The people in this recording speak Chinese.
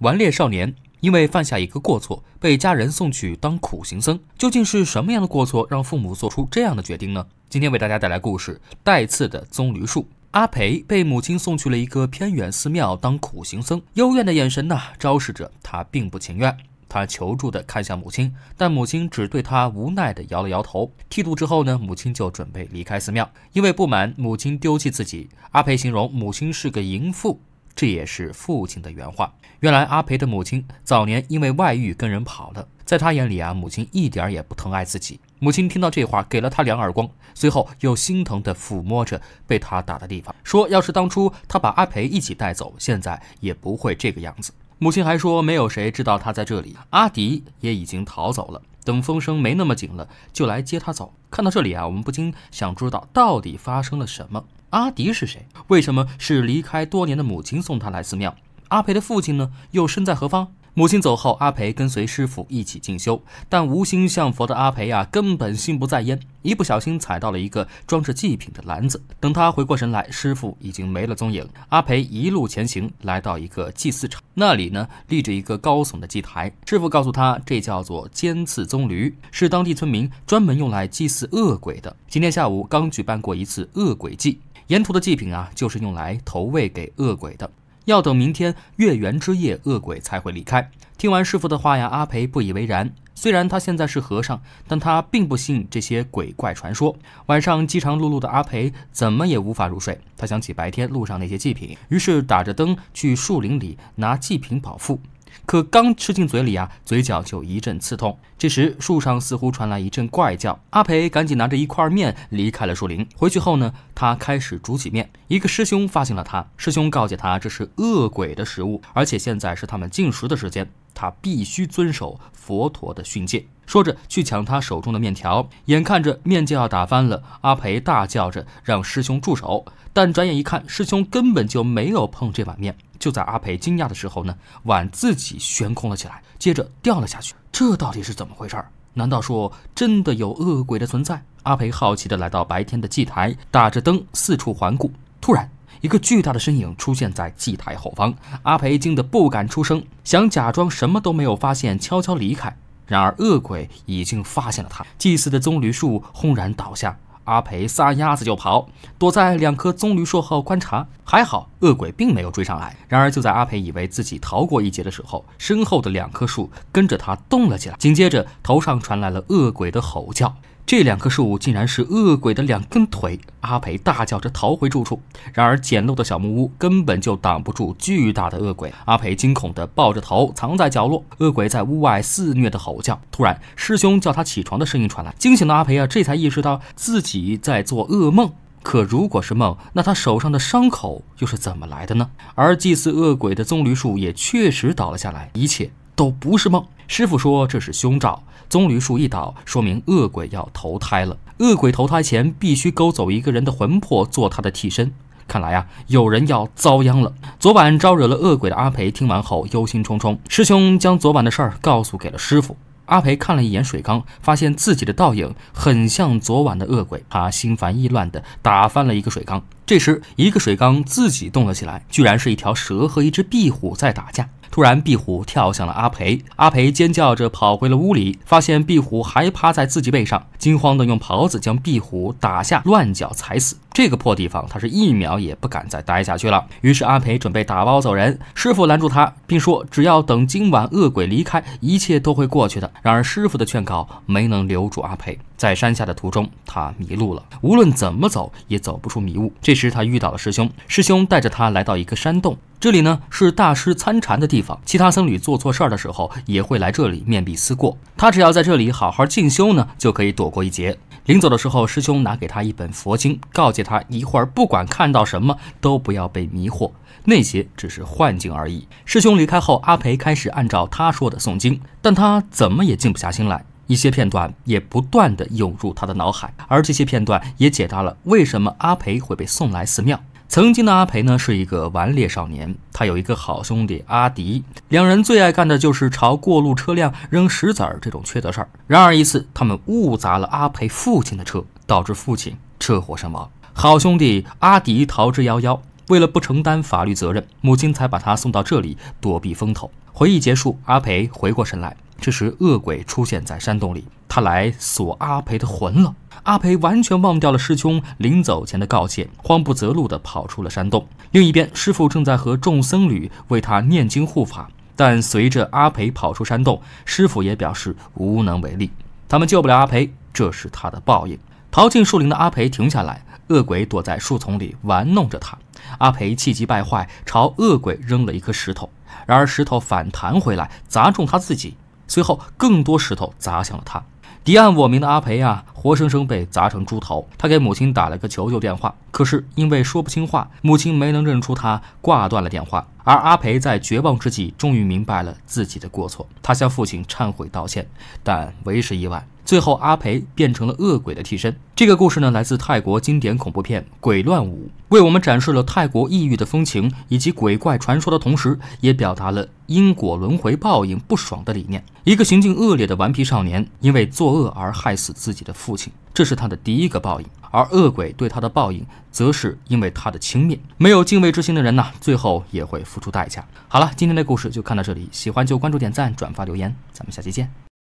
顽劣少年因为犯下一个过错，被家人送去当苦行僧。究竟是什么样的过错，让父母做出这样的决定呢？今天为大家带来故事《带刺的棕榈树》。阿培被母亲送去了一个偏远寺庙当苦行僧，幽怨的眼神呢，昭示着他并不情愿。他求助地看向母亲，但母亲只对他无奈地摇了摇头。剃度之后呢，母亲就准备离开寺庙。因为不满母亲丢弃自己，阿培形容母亲是个淫妇。这也是父亲的原话。原来阿培的母亲早年因为外遇跟人跑了，在他眼里啊，母亲一点也不疼爱自己。母亲听到这话，给了他两耳光，随后又心疼的抚摸着被他打的地方，说：“要是当初他把阿培一起带走，现在也不会这个样子。”母亲还说：“没有谁知道他在这里，阿迪也已经逃走了。等风声没那么紧了，就来接他走。”看到这里啊，我们不禁想知道到底发生了什么。阿迪是谁？为什么是离开多年的母亲送他来寺庙？阿培的父亲呢？又身在何方？母亲走后，阿培跟随师傅一起进修，但无心向佛的阿培呀，根本心不在焉，一不小心踩到了一个装着祭品的篮子。等他回过神来，师傅已经没了踪影。阿培一路前行，来到一个祭祀场，那里呢立着一个高耸的祭台。师傅告诉他，这叫做尖刺棕榈，是当地村民专门用来祭祀恶鬼的。今天下午刚举办过一次恶鬼祭。沿途的祭品啊，就是用来投喂给恶鬼的。要等明天月圆之夜，恶鬼才会离开。听完师傅的话呀，阿培不以为然。虽然他现在是和尚，但他并不信这些鬼怪传说。晚上饥肠辘辘的阿培怎么也无法入睡。他想起白天路上那些祭品，于是打着灯去树林里拿祭品饱腹。可刚吃进嘴里啊，嘴角就一阵刺痛。这时树上似乎传来一阵怪叫，阿培赶紧拿着一块面离开了树林。回去后呢，他开始煮起面。一个师兄发现了他，师兄告诫他这是恶鬼的食物，而且现在是他们进食的时间，他必须遵守佛陀的训诫。说着去抢他手中的面条，眼看着面就要打翻了，阿培大叫着让师兄住手。但转眼一看，师兄根本就没有碰这碗面。就在阿培惊讶的时候呢，碗自己悬空了起来，接着掉了下去。这到底是怎么回事儿？难道说真的有恶鬼的存在？阿培好奇地来到白天的祭台，打着灯四处环顾。突然，一个巨大的身影出现在祭台后方，阿培惊得不敢出声，想假装什么都没有发现，悄悄离开。然而，恶鬼已经发现了他，祭祀的棕榈树轰然倒下。阿培撒丫子就跑，躲在两棵棕榈树后观察。还好，恶鬼并没有追上来。然而，就在阿培以为自己逃过一劫的时候，身后的两棵树跟着他动了起来。紧接着，头上传来了恶鬼的吼叫。这两棵树竟然是恶鬼的两根腿！阿培大叫着逃回住处，然而简陋的小木屋根本就挡不住巨大的恶鬼。阿培惊恐地抱着头藏在角落，恶鬼在屋外肆虐地吼叫。突然，师兄叫他起床的声音传来，惊醒的阿培啊，这才意识到自己在做噩梦。可如果是梦，那他手上的伤口又是怎么来的呢？而祭祀恶鬼的棕榈树也确实倒了下来，一切。都不是梦。师傅说这是凶兆，棕榈树一倒，说明恶鬼要投胎了。恶鬼投胎前必须勾走一个人的魂魄做他的替身。看来啊，有人要遭殃了。昨晚招惹了恶鬼的阿培，听完后忧心忡忡。师兄将昨晚的事儿告诉给了师傅。阿培看了一眼水缸，发现自己的倒影很像昨晚的恶鬼，他心烦意乱的打翻了一个水缸。这时，一个水缸自己动了起来，居然是一条蛇和一只壁虎在打架。突然，壁虎跳向了阿培，阿培尖叫着跑回了屋里，发现壁虎还趴在自己背上，惊慌的用袍子将壁虎打下，乱脚踩死。这个破地方，他是一秒也不敢再待下去了。于是阿培准备打包走人，师傅拦住他，并说：“只要等今晚恶鬼离开，一切都会过去的。”然而师傅的劝告没能留住阿培。在山下的途中，他迷路了，无论怎么走也走不出迷雾。这时他遇到了师兄，师兄带着他来到一个山洞，这里呢是大师参禅的地方，其他僧侣做错事儿的时候也会来这里面壁思过。他只要在这里好好进修呢，就可以躲过一劫。临走的时候，师兄拿给他一本佛经，告诫他。他一会儿不管看到什么都不要被迷惑，那些只是幻境而已。师兄离开后，阿培开始按照他说的诵经，但他怎么也静不下心来，一些片段也不断的涌入他的脑海，而这些片段也解答了为什么阿培会被送来寺庙。曾经的阿培呢，是一个顽劣少年，他有一个好兄弟阿迪，两人最爱干的就是朝过路车辆扔石子儿这种缺德事儿。然而一次，他们误砸了阿培父亲的车，导致父亲车祸身亡。好兄弟阿迪逃之夭夭，为了不承担法律责任，母亲才把他送到这里躲避风头。回忆结束，阿培回过神来，这时恶鬼出现在山洞里，他来索阿培的魂了。阿培完全忘掉了师兄临走前的告诫，慌不择路地跑出了山洞。另一边，师傅正在和众僧侣为他念经护法，但随着阿培跑出山洞，师傅也表示无能为力，他们救不了阿培，这是他的报应。逃进树林的阿培停下来。恶鬼躲在树丛里玩弄着他，阿培气急败坏，朝恶鬼扔了一颗石头，然而石头反弹回来，砸中他自己，随后更多石头砸向了他。敌暗我明的阿培啊，活生生被砸成猪头。他给母亲打了个求救电话，可是因为说不清话，母亲没能认出他，挂断了电话。而阿培在绝望之际，终于明白了自己的过错，他向父亲忏悔道歉，但为时已晚。最后，阿培变成了恶鬼的替身。这个故事呢，来自泰国经典恐怖片《鬼乱舞》，为我们展示了泰国异域的风情以及鬼怪传说的同时，也表达了因果轮回、报应不爽的理念。一个行径恶劣的顽皮少年，因为。作恶而害死自己的父亲，这是他的第一个报应；而恶鬼对他的报应，则是因为他的轻蔑。没有敬畏之心的人呢，最后也会付出代价。好了，今天的故事就看到这里，喜欢就关注、点赞、转发、留言，咱们下期见。